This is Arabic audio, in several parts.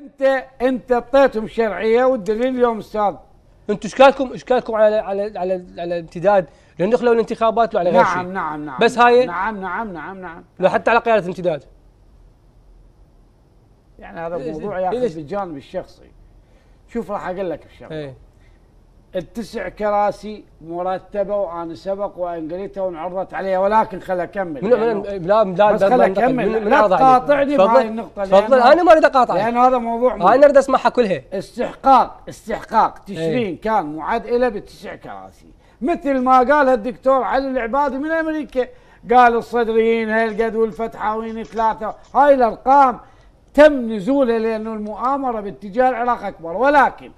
انت انت اعطيتهم شرعيه والدليل اليوم استاذ انتم اشكالكم اشكالكم على على على على الامتداد لان دخلوا الانتخابات وعلى غير نعم شيء نعم نعم بس هاي نعم نعم نعم نعم لو حتى على قياده الامتداد يعني هذا الموضوع ياخذ بالجانب الشخصي شوف راح اقول لك الشغله إيه. التسع كراسي مرتبه وانا سبق وان قريتها وانعرضت عليها ولكن خل اكمل من يعني لا لا لا بس خل اكمل لا تقاطعني بهاي النقطه تفضل انا ما اريد اقاطعك لان هذا موضوع ما انا اريد اسمعها كلها استحقاق استحقاق إيه. تشرين ايه كان معد له بتسع كراسي مثل ما قال الدكتور علي العبادي من امريكا قال الصدريين هالقد والفتحاويين ثلاثه هاي الارقام تم نزولها لانه المؤامره باتجاه العراق اكبر ولكن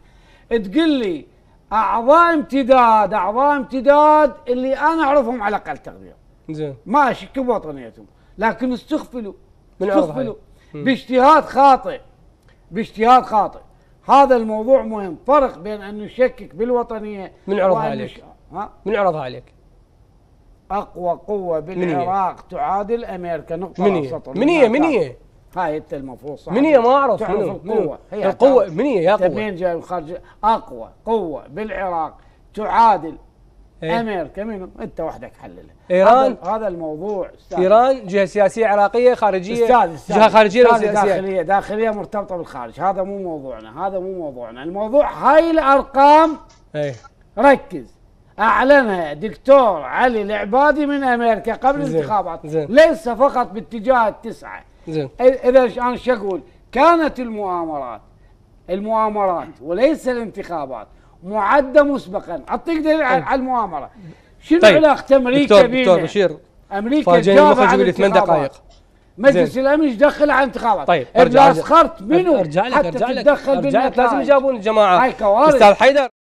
تقول لي اعضاء امتداد اعضاء امتداد اللي انا اعرفهم على اقل تقدير زين ماشي كوطنيتهم بوطنيتهم لكن استغفلوا من استغفلوا باجتهاد خاطئ باجتهاد خاطئ هذا الموضوع مهم فرق بين ان نشكك بالوطنيه من عرضها عليك ش... ها؟ من عرضها عليك اقوى قوه بالعراق تعادل امريكا نقطه هي منية منية هاي انت المفروض صح مني ما اعرف تعرف منه. القوه هي القوه مني يا قوه منين جاي خارج اقوى قوه بالعراق تعادل إيه؟ امريكا منو انت وحدك حللها ايران هذا الموضوع استاذ ايران جهه سياسيه عراقيه خارجيه استاذ, استاذ جهه خارجيه استاذ سياسية. داخليه داخليه مرتبطه بالخارج هذا مو موضوعنا هذا مو موضوعنا الموضوع هاي الارقام ايه ركز اعلنها دكتور علي العبادي من امريكا قبل الانتخابات ليس فقط باتجاه التسعه اذا انا ايش اقول؟ كانت المؤامرات المؤامرات وليس الانتخابات معده مسبقا، اعطيك دليل على طيب. المؤامره. شنو طيب. علاقه امريكا دكتور بينا؟ دكتور بشير امريكا جابت عن ثمان دقائق مجلس الامن يدخل على الانتخابات طيب ارجع لك منو ارجع لك ارجع لك, أرجع لك. لازم يجاوبون الجماعه استاذ حيدر